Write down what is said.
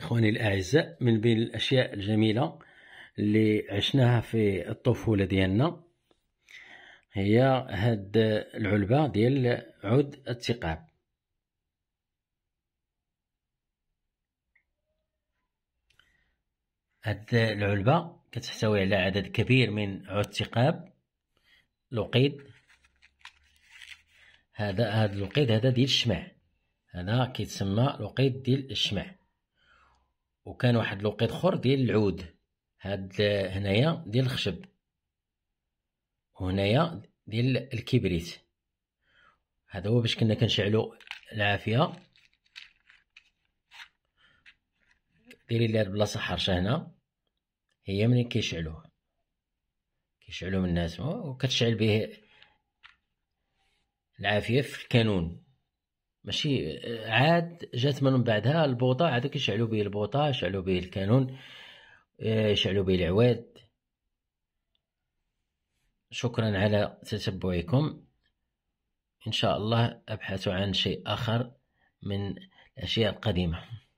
إخواني الأعزاء من بين الأشياء الجميلة اللي عشناها في الطفولة ديالنا هي هاد العلبة ديال عود الثقاب هاد العلبة كتحتوي على عدد كبير من عود الثقاب لقيد هذا هاد الوقيد هذا ديال الشمع هذا كيتسمى لقيد ديال الشمع وكان واحد الوقيت اخر ديال العود هاد هنايا ديال الخشب وهنايا ديال الكبريت هذا هو باش كنا كنشعلو العافيه ديري لي هاد البلاصه حرشه هنا هي منين كيشعلوه كيشعلوه من الناس وكتشعل به العافيه في الكانون ماشي عاد جات من بعدها البوطه عاد كيشعلوا به البوطه شعلوا به الكانون آه، شعلوا به العواد شكرا على تتبعكم ان شاء الله ابحث عن شيء اخر من الاشياء القديمه